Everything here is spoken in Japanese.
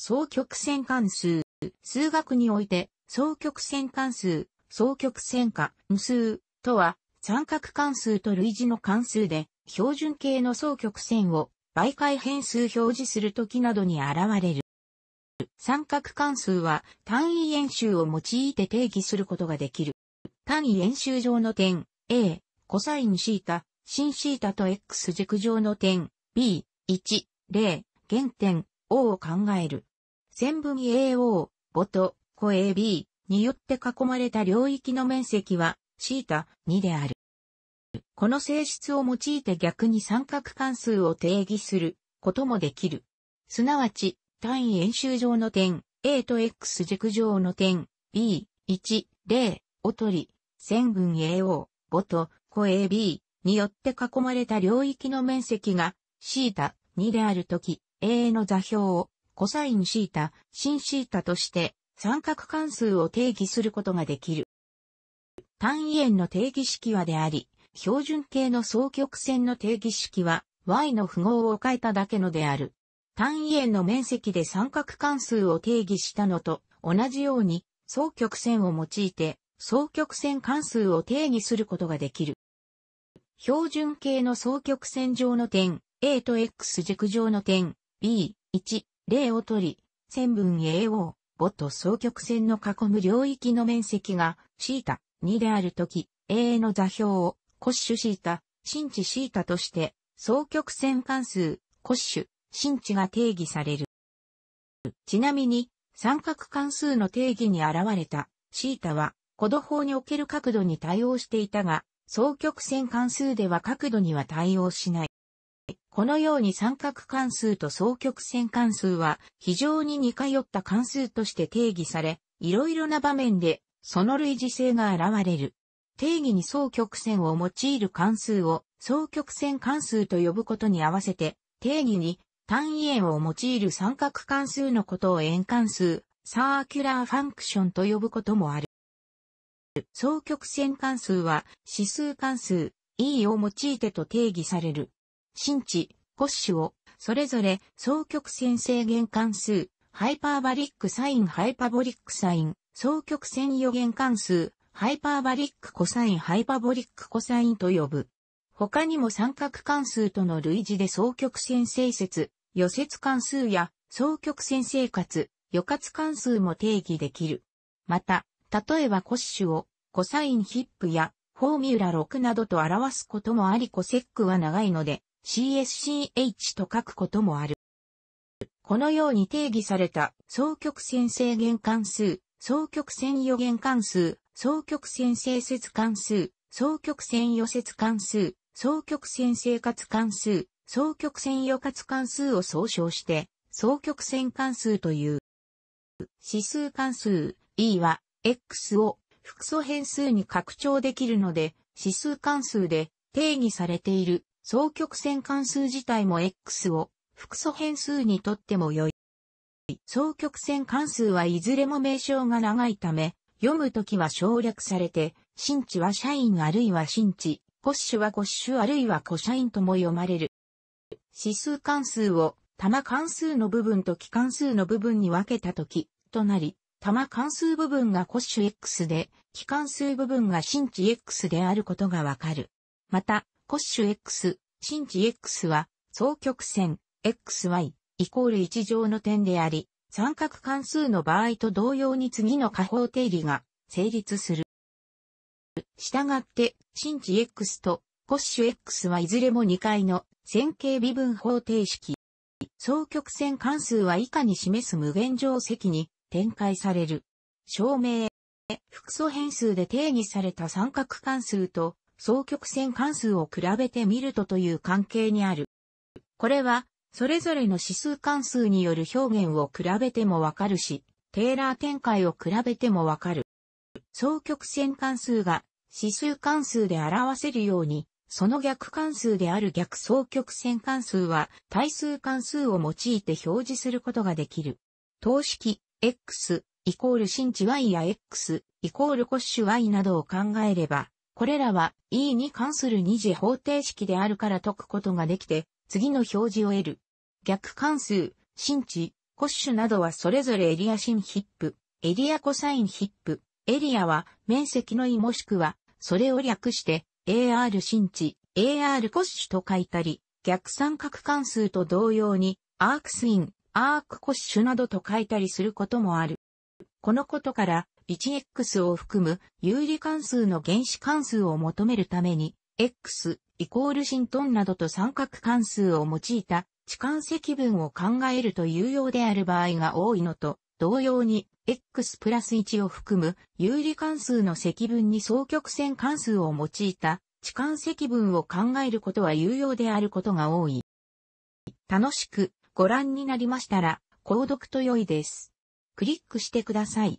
双極線関数、数学において、双極線関数、双極線無数とは、三角関数と類似の関数で、標準形の双極線を媒介変数表示するときなどに現れる。三角関数は単位演習を用いて定義することができる。単位演習上の点 A、コサインシータ、s i シータと X 軸上の点 B、1、0、原点 O を考える。全分 AO、ボト、コ AB によって囲まれた領域の面積は、シータ2である。この性質を用いて逆に三角関数を定義することもできる。すなわち、単位演習上の点 A と X 軸上の点 B、1、0を取り、線分 AO、母と子 AB によって囲まれた領域の面積が θ2 であるとき、A の座標をコサインシータ、シンシータとして三角関数を定義することができる。単位円の定義式はであり、標準形の双曲線の定義式は y の符号を変えただけのである。単位円の面積で三角関数を定義したのと同じように、双曲線を用いて、双曲線関数を定義することができる。標準形の双曲線上の点、A と X 軸上の点、B、1、例をとり、線分 AO、母と双極線の囲む領域の面積が、シータ2であるとき、A の座標を、コッシュシータ、新地シータとして、双極線関数、コッシュ、新地が定義される。ちなみに、三角関数の定義に現れた、シータは、弧度法における角度に対応していたが、双極線関数では角度には対応しない。このように三角関数と双曲線関数は非常に似通った関数として定義され、いろいろな場面でその類似性が現れる。定義に双曲線を用いる関数を双曲線関数と呼ぶことに合わせて、定義に単位円を用いる三角関数のことを円関数、サーキュラーファンクションと呼ぶこともある。双曲線関数は指数関数 E を用いてと定義される。新地、コッシュを、それぞれ、双極線制限関数、ハイパーバリックサイン、ハイパボリックサイン、双極線予言関数、ハイパーバリックコサイン、ハイパボリックコサインと呼ぶ。他にも三角関数との類似で双極線性説、予説関数や双極線生活、予活関数も定義できる。また、例えばコッシュを、コサインヒップやフォーミュラ6などと表すこともありコセックは長いので、CSCH と書くこともある。このように定義された双極線制限関数、双極線予言関数、双極線性節関数、双極線予節関数、双極線生活関数、双極線予活関数を総称して、双極線関数という。指数関数 E は X を複素変数に拡張できるので、指数関数で定義されている双曲線関数自体も X を複素変数にとっても良い。双曲線関数はいずれも名称が長いため、読むときは省略されて、新知は社員あるいは新知、コッシュはコッシュあるいはコ社員とも読まれる。指数関数を玉関数の部分と期関数の部分に分けたとき、となり、玉関数部分がコッシュ X で、期関数部分が新知 X であることがわかる。また、コッシュ X、新地 X は、双曲線 XY イコール1乗の点であり、三角関数の場合と同様に次の加法定理が成立する。したがって、新地 X とコッシュ X はいずれも2回の線形微分方程式。双曲線関数は以下に示す無限定積に展開される。証明。複素変数で定義された三角関数と双極線関数を比べてみるとという関係にある。これは、それぞれの指数関数による表現を比べてもわかるし、テーラー展開を比べてもわかる。双極線関数が指数関数で表せるように、その逆関数である逆双極線関数は対数関数を用いて表示することができる。等式 x イコール真値 y や x イコールコッシュ y などを考えれば、これらは E に関する二次方程式であるから解くことができて、次の表示を得る。逆関数、新値、コッシュなどはそれぞれエリア新ヒップ、エリアコサインヒップ、エリアは面積の位もしくは、それを略して AR 新値、AR コッシュと書いたり、逆三角関数と同様に、アークスイン、アークコッシュなどと書いたりすることもある。このことから、1x を含む有利関数の原子関数を求めるために、x イコールシントンなどと三角関数を用いた置換積分を考えると有用である場合が多いのと、同様に、x プラス1を含む有利関数の積分に双曲線関数を用いた置換積分を考えることは有用であることが多い。楽しくご覧になりましたら、購読と良いです。クリックしてください。